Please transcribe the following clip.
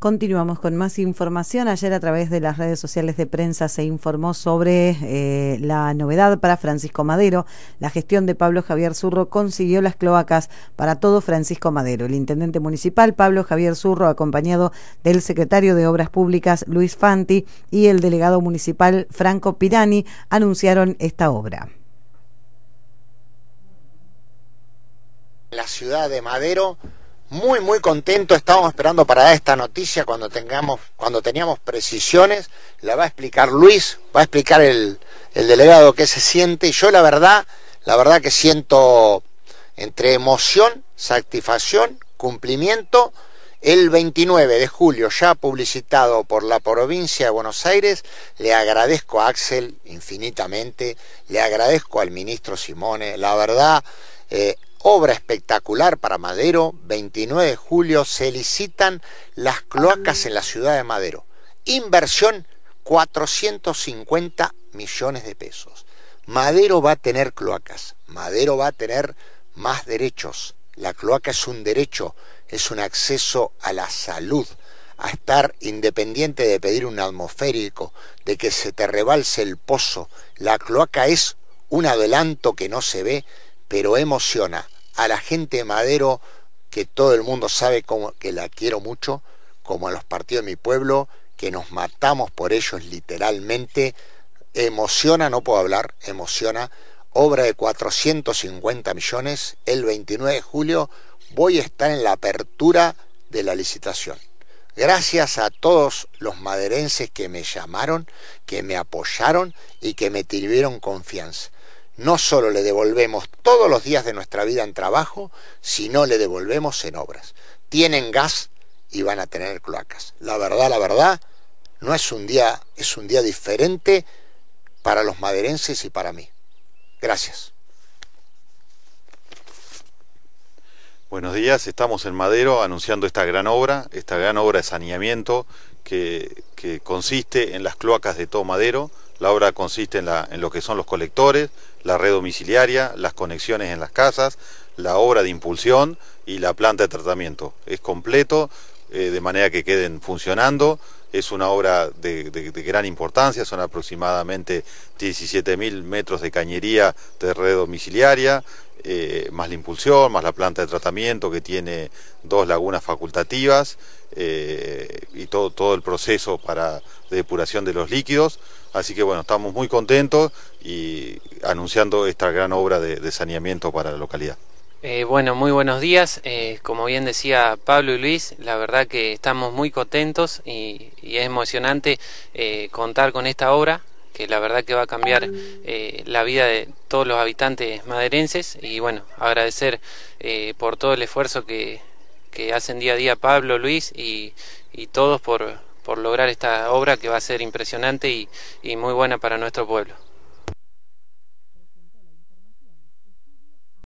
Continuamos con más información. Ayer a través de las redes sociales de prensa se informó sobre eh, la novedad para Francisco Madero. La gestión de Pablo Javier Zurro consiguió las cloacas para todo Francisco Madero. El intendente municipal Pablo Javier Zurro, acompañado del secretario de Obras Públicas Luis Fanti y el delegado municipal Franco Pirani, anunciaron esta obra. La ciudad de Madero muy muy contento, estábamos esperando para esta noticia cuando tengamos, cuando teníamos precisiones, la va a explicar Luis, va a explicar el, el delegado qué se siente, y yo la verdad, la verdad que siento entre emoción, satisfacción, cumplimiento, el 29 de julio, ya publicitado por la provincia de Buenos Aires, le agradezco a Axel infinitamente, le agradezco al ministro Simone, la verdad, eh, Obra espectacular para Madero, 29 de julio se licitan las cloacas en la ciudad de Madero. Inversión 450 millones de pesos. Madero va a tener cloacas, Madero va a tener más derechos. La cloaca es un derecho, es un acceso a la salud, a estar independiente de pedir un atmosférico, de que se te rebalse el pozo. La cloaca es un adelanto que no se ve, pero emociona a la gente de Madero, que todo el mundo sabe que la quiero mucho, como a los partidos de mi pueblo, que nos matamos por ellos literalmente. Emociona, no puedo hablar, emociona. Obra de 450 millones. El 29 de julio voy a estar en la apertura de la licitación. Gracias a todos los maderenses que me llamaron, que me apoyaron y que me tuvieron confianza no solo le devolvemos todos los días de nuestra vida en trabajo, sino le devolvemos en obras. Tienen gas y van a tener cloacas. La verdad, la verdad, no es un día, es un día diferente para los maderenses y para mí. Gracias. Buenos días, estamos en Madero anunciando esta gran obra, esta gran obra de saneamiento que, que consiste en las cloacas de todo Madero, la obra consiste en, lo que son los colectores, la red domiciliaria, las conexiones en las casas, la obra de impulsión y la planta de tratamiento. Es completo, eh, de manera que queden funcionando. Es una obra de, gran importancia, son aproximadamente 17.000 metros de cañería de red domiciliaria, eh, más la impulsión, más la planta de tratamiento que tiene dos lagunas facultativas eh, y todo, el proceso para, depuración de los líquidos. Así que bueno, estamos muy contentos y anunciando esta gran obra de, saneamiento para la localidad. Eh, bueno, muy buenos días. Eh, como bien decía Pablo y Luis, la verdad que estamos muy contentos y, es emocionante eh, contar con esta obra que la verdad que va a cambiar la vida de todos los habitantes maderenses y bueno, agradecer por todo el esfuerzo que, que hacen día a día Pablo, Luis y, y todos por, por lograr esta obra que va a ser impresionante y, y muy buena para nuestro pueblo.